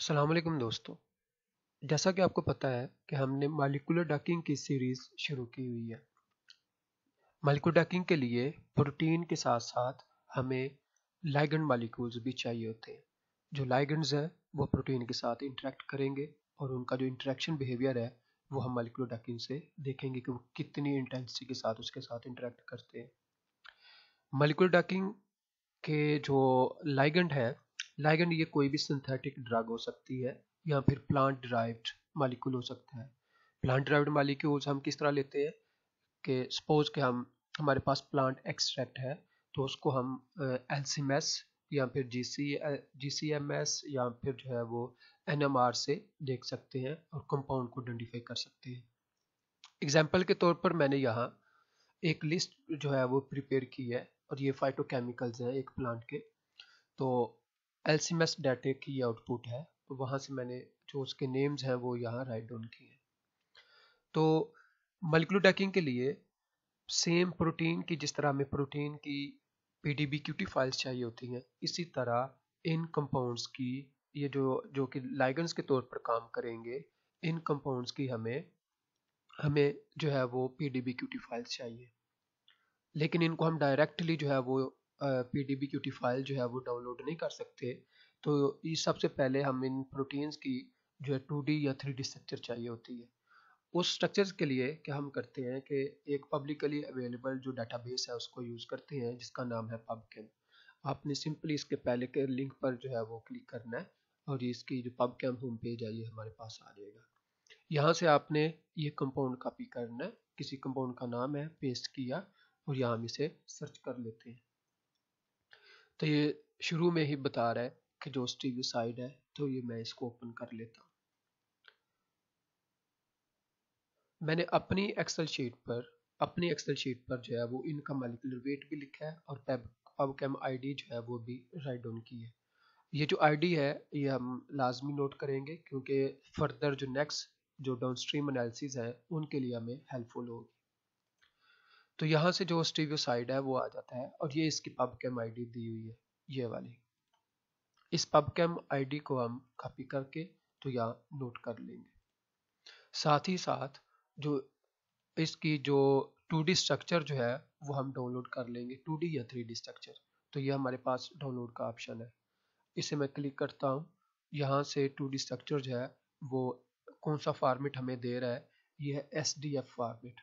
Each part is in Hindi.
असलम दोस्तों जैसा कि आपको पता है कि हमने मालिकुलर डकिंग की सीरीज़ शुरू की हुई है मालिकुलर डकिंग के लिए प्रोटीन के साथ साथ हमें लाइगन मालिकूल्स भी चाहिए होते हैं जो लाइगनस हैं वो प्रोटीन के साथ इंटरेक्ट करेंगे और उनका जो इंटरेक्शन बिहेवियर है वो हम मालिकुलर डकिंग से देखेंगे कि वो कितनी इंटेंसिटी के साथ उसके साथ इंटरेक्ट करते हैं मालिकुलर डकिंग के जो लाइगन है लाइगन ये कोई भी सिंथेटिक ड्रग हो सकती है या फिर प्लांट ड्राइव्ड मालिक्यूल हो सकता है प्लांट ड्राइव्ड मालिक्यूल्स हम किस तरह लेते हैं कि सपोज के हम हमारे पास प्लांट एक्सट्रैक्ट है तो उसको हम एलसीमेस या फिर जी सी जी सी एम एस या फिर जो है वो एन एम आर से देख सकते हैं और कंपाउंड को आइडेंटिफाई कर सकते हैं एग्जाम्पल के तौर पर मैंने यहाँ एक लिस्ट जो है वो प्रिपेयर की है और ये फाइटोकेमिकल्स हैं एक प्लांट के तो एलसीमएस डाटे की आउटपुट है तो वहाँ से मैंने जो उसके नेम्स हैं वो यहाँ राइट डाउन किए हैं तो मलिकुलर डैकिंग के लिए सेम प्रोटीन की जिस तरह हमें प्रोटीन की P D B QT files चाहिए होती हैं इसी तरह इन कंपाउंड्स की ये जो जो कि लाइगन्स के तौर पर काम करेंगे इन कंपाउंड्स की हमें हमें जो है वो P D B QT files चाहिए लेकिन इनको हम डायरेक्टली जो है वो पी क्यूटी फाइल जो है वो डाउनलोड नहीं कर सकते तो इस सबसे पहले हम इन प्रोटीन्स की जो है टू या थ्री स्ट्रक्चर चाहिए होती है उस स्ट्रक्चर्स के लिए क्या हम करते हैं कि एक पब्लिकली अवेलेबल जो डाटाबेस है उसको यूज़ करते हैं जिसका नाम है पबकेम आपने सिंपली इसके पहले के लिंक पर जो है वो क्लिक करना है और इसकी जो पब कैम होम पेज है ये हमारे पास आ जाएगा यहाँ से आपने ये कंपाउंड कॉपी करना है किसी कंपाउंड का नाम है पेस्ट किया और यहाँ हम इसे सर्च कर लेते हैं तो ये शुरू में ही बता रहा है कि जो स्टीरियो साइड है तो ये मैं इसको ओपन कर लेता हूँ मैंने अपनी एक्सेल शीट पर अपनी एक्सेल शीट पर जो है वो इनका मालिकुलर वेट भी लिखा है और पब कैम आई जो है वो भी राइट डाउन की है ये जो आईडी है ये हम लाजमी नोट करेंगे क्योंकि फर्दर जो नेक्स्ट जो डाउन स्ट्रीम एनालिसिस है उनके लिए हमें हेल्पफुल होगी तो यहाँ से जो स्टीवियो साइड है वो आ जाता है और ये इसकी पब कैम आई दी हुई है ये वाली इस पब कैम आई को हम कॉपी करके तो यहाँ नोट कर लेंगे साथ ही साथ जो इसकी जो टू स्ट्रक्चर जो है वो हम डाउनलोड कर लेंगे टू या थ्री स्ट्रक्चर तो ये हमारे पास डाउनलोड का ऑप्शन है इसे मैं क्लिक करता हूँ यहाँ से टू स्ट्रक्चर जो है वो कौन सा फॉर्मेट हमें दे रहा है यह है एस फॉर्मेट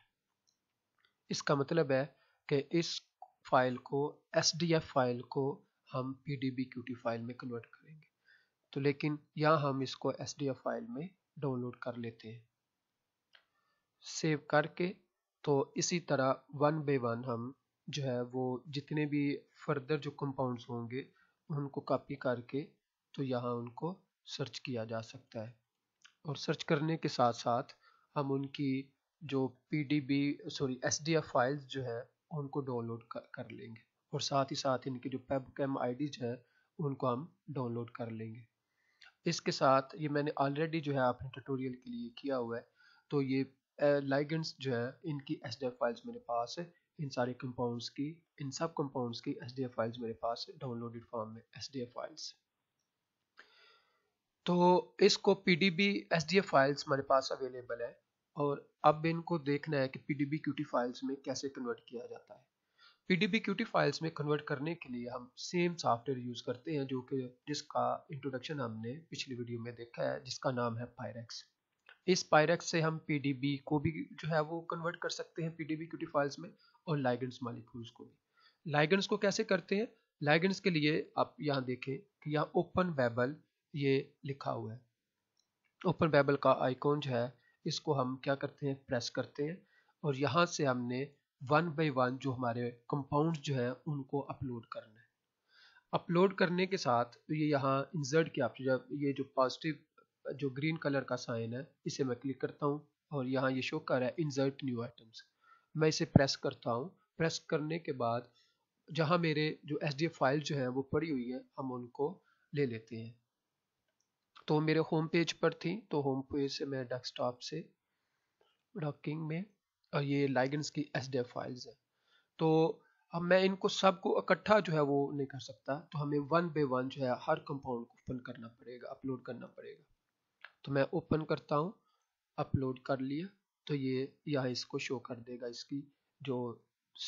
इसका मतलब है कि इस फाइल को एस फाइल को हम पी डी फाइल में कन्वर्ट करेंगे तो लेकिन यहाँ हम इसको एस फाइल में डाउनलोड कर लेते हैं सेव करके तो इसी तरह वन बाई वन हम जो है वो जितने भी फर्दर जो कंपाउंड्स होंगे उनको कॉपी करके तो यहाँ उनको सर्च किया जा सकता है और सर्च करने के साथ साथ हम उनकी जो पी सॉरी एस फाइल्स जो है उनको डाउनलोड कर, कर लेंगे और साथ ही साथ इनकी जो पेब कैम आई है उनको हम डाउनलोड कर लेंगे इसके साथ ये मैंने ऑलरेडी जो है आपने ट्यूटोरियल के लिए किया हुआ है तो ये लाइगेंट्स जो है इनकी एस फाइल्स मेरे पास है इन सारे कंपाउंड्स की इन सब कंपाउंड्स की एस फाइल्स मेरे पास है डाउनलोडेड फॉर्म में एस फाइल्स तो इसको पी डी फाइल्स हमारे पास अवेलेबल है और अब इनको देखना है कि पी डी फाइल्स में कैसे कन्वर्ट किया जाता है पी फाइल्स में कन्वर्ट करने के लिए हम सेम सॉफ्टवेयर यूज़ करते हैं जो कि जिसका इंट्रोडक्शन हमने पिछली वीडियो में देखा है जिसका नाम है पायरेक्स इस पायरेक्स से हम पी को भी जो है वो कन्वर्ट कर सकते हैं पी फाइल्स में और लाइगेंस मालिक्यूल्स को भी लाइगेंस को कैसे करते हैं लाइगेंस के लिए आप यहाँ देखें कि यहाँ ओपन बैबल ये लिखा हुआ है ओपन बैबल का आइकॉन जो है इसको हम क्या करते हैं प्रेस करते हैं और यहाँ से हमने वन बाई वन जो हमारे कंपाउंड जो है उनको अपलोड करना है अपलोड करने के साथ तो ये यहाँ इंसर्ट के ऑप्शन ये जो पॉजिटिव जो ग्रीन कलर का साइन है इसे मैं क्लिक करता हूँ और यहाँ ये शो कर रहा है इंसर्ट न्यू आइटम्स मैं इसे प्रेस करता हूँ प्रेस करने के बाद जहाँ मेरे जो एस फाइल जो है वो पड़ी हुई है हम उनको ले लेते हैं तो मेरे होम पेज पर थी तो होम पेज से मैं डेस्कटॉप से डॉकिंग में और ये लाइगेंस की एस फाइल्स है तो अब मैं इनको सबको इकट्ठा जो है वो नहीं कर सकता तो हमें वन बाई वन जो है हर कंपाउंड को ओपन करना पड़ेगा अपलोड करना पड़ेगा तो मैं ओपन करता हूँ अपलोड कर लिया तो ये यहाँ इसको शो कर देगा इसकी जो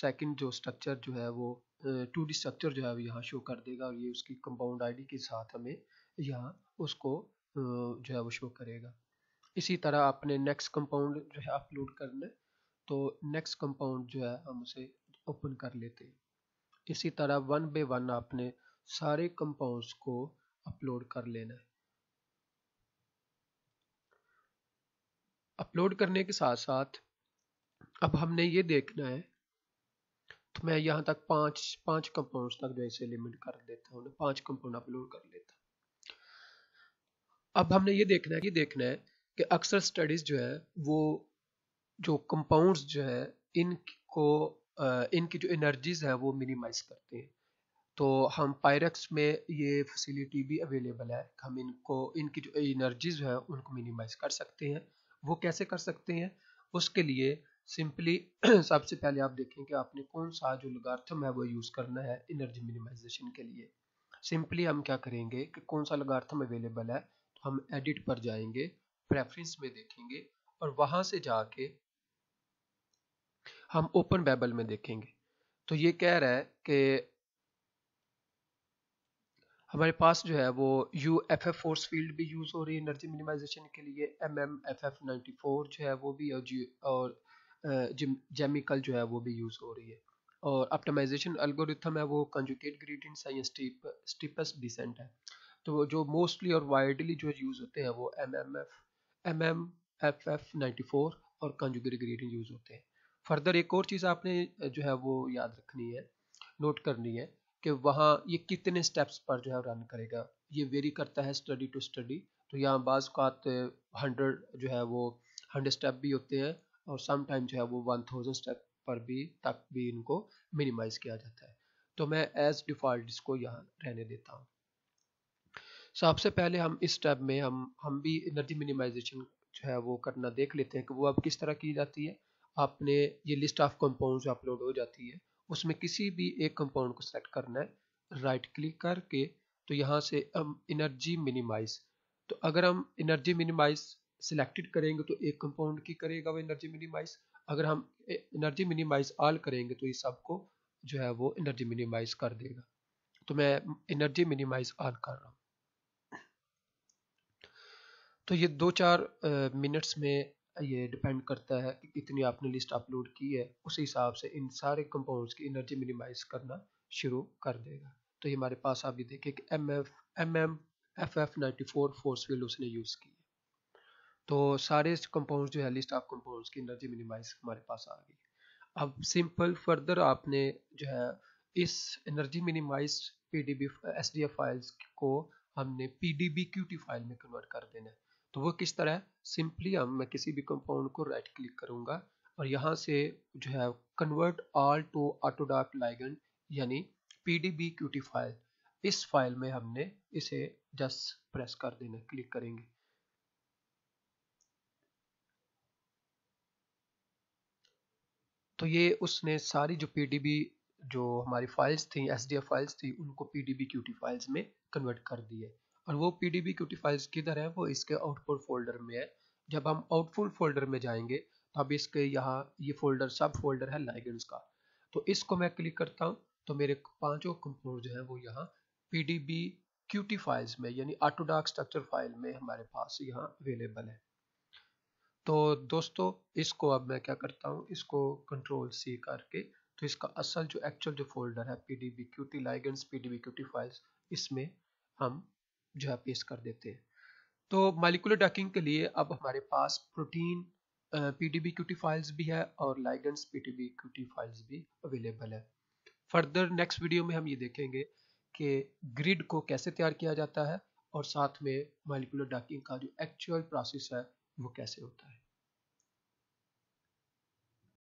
सेकंड जो स्ट्रक्चर जो है वो टू डी स्ट्रक्चर जो है वो यहाँ शो कर देगा और ये उसकी कंपाउंड आईडी के साथ हमें या उसको जो है वो शो करेगा इसी तरह आपने नेक्स्ट कंपाउंड जो है अपलोड करना है तो नेक्स्ट कंपाउंड जो है हम उसे ओपन कर लेते हैं इसी तरह वन बाई वन आपने सारे कंपाउंड्स को अपलोड कर लेना है अपलोड करने के साथ साथ अब हमने ये देखना है तो मैं यहाँ तक पांच पाँच कंपाउंड्स तक जो इसे लिमिट कर देता हूँ पांच कंपाउंड अपलोड कर लेता अब हमने ये देखना है कि देखना है कि अक्सर स्टडीज जो है वो जो कंपाउंड्स जो है इनको इनकी जो एनर्जीज है वो मिनिमाइज करते हैं तो हम पायरक्स में ये फैसिलिटी भी अवेलेबल है हम इनको इनकी जो एनर्जीज है उनको मिनिमाइज कर सकते हैं वो कैसे कर सकते हैं उसके लिए सिंपली सबसे पहले आप देखें कि आपने कौन सा जो लगार्थम है वो यूज़ करना है एनर्जी मिनिमाइजेशन के लिए सिंपली हम क्या करेंगे कि कौन सा लगार्थम अवेलेबल है हम एडिट पर जाएंगे प्रेफरेंस में देखेंगे और वहां से जाके हम ओपन बाइबल में देखेंगे तो ये कह रहा है कि हमारे पास जो है वो U F F force field भी यूज़ हो रही है एनर्जी मिनिमाइजेशन के लिए M M F F ninety four जो है वो भी और जी और जेमिकल जो है वो भी यूज़ हो रही है और ऑप्टिमाइजेशन एल्गोरिथम है वो कंजुकेट ग्रेडियंट है या स्टीप स्टीपेस्ट डिसेंट है तो जो मोस्टली और वाइडली जो यूज़ होते हैं वो M M F M M F F ninety four और कंजुगर ग्रेडिंग यूज़ होते हैं फर्दर एक और चीज़ आपने जो है वो याद रखनी है नोट करनी है कि वहाँ ये कितने स्टेप्स पर जो है रन करेगा ये वेरी करता है स्टडी टू स्टडी तो यहाँ बाज़ हंड्रेड जो है वो हंड्रेड स्टेप भी होते हैं और सम टाइम जो है वो वन थाउजेंड स्टेप पर भी तक भी इनको मिनिमाइज़ किया जाता है तो मैं एज डिफ़ॉल्ट इसको यहाँ रहने देता हूँ सबसे पहले हम इस स्टेप में हम हम भी एनर्जी मिनिमाइजेशन जो है वो करना देख लेते हैं कि वो अब किस तरह की जाती है आपने ये लिस्ट ऑफ कंपाउंड जो अपलोड हो जाती है उसमें किसी भी एक कंपाउंड को सिलेक्ट करना है राइट क्लिक करके तो यहाँ से हम एनर्जी मिनिमाइज तो अगर हम एनर्जी मिनिमाइज सिलेक्टेड करेंगे तो एक कंपाउंड की करेगा वो एनर्जी मिनिमाइज अगर हम एनर्जी मिनिमाइज ऑल करेंगे तो ये सबको जो है वो एनर्जी मिनिमाइज कर देगा तो मैं एनर्जी मिनिमाइज ऑल कर रहा हूँ तो ये दो चार मिनट्स में ये डिपेंड करता है कि कितनी आपने लिस्ट अपलोड की है उस हिसाब से इन सारे कंपाउंड्स की एनर्जी मिनिमाइज करना शुरू कर देगा तो ये हमारे पास आप ये देखिए कि M F M M F F ninety four force field उसने यूज़ की है तो सारे कंपाउंड्स जो है लिस्ट ऑफ कंपाउंड्स की एनर्जी मिनिमाइज हमारे पास आ गई अब सिंपल फर्दर आपने जो है इस energy minimize P D B S D F files को हमने P D B Q T file में कन्वर्ट कर देना है तो वो किस तरह सिंपली अब मैं किसी भी कंपाउंड को राइट क्लिक करूंगा और यहाँ से जो है convert all to AutoDock ligand यानी पी क्यूटी फाइल इस फाइल में हमने इसे जस्ट प्रेस कर देना क्लिक करेंगे तो ये उसने सारी जो पीडीबी जो हमारी फाइल्स थी एसडीएफ फाइल्स थी उनको पीडीबी क्यूटी फाइल्स में कन्वर्ट कर दिए है और वो पी डी फाइल्स किधर है वो इसके आउटपुट फोल्डर में है जब हम आउटपुट फोल्डर में जाएंगे तो अब इसके यहाँ ये फोल्डर सब फोल्डर है लाइगेंड्स का तो इसको मैं क्लिक करता हूँ तो मेरे पांचों कंपोज जो है वो यहाँ पी डी क्यूटी फाइल्स में यानी ऑटोडाक स्ट्रक्चर फाइल में हमारे पास यहाँ अवेलेबल है तो दोस्तों इसको अब मैं क्या करता हूँ इसको कंट्रोल सी करके तो इसका असल जो एक्चुअल जो फोल्डर है P D B QT ligands P D B QT files इसमें हम जो है पेश कर देते हैं तो मालिकुलर डकिंग के लिए अब हमारे पास protein P D B QT files भी है और ligands P D B QT files भी अवेलेबल है फर्दर नेक्स्ट वीडियो में हम ये देखेंगे कि ग्रिड को कैसे तैयार किया जाता है और साथ में मालिकुलर डकिंग का जो एक्चुअल प्रोसेस है वो कैसे होता है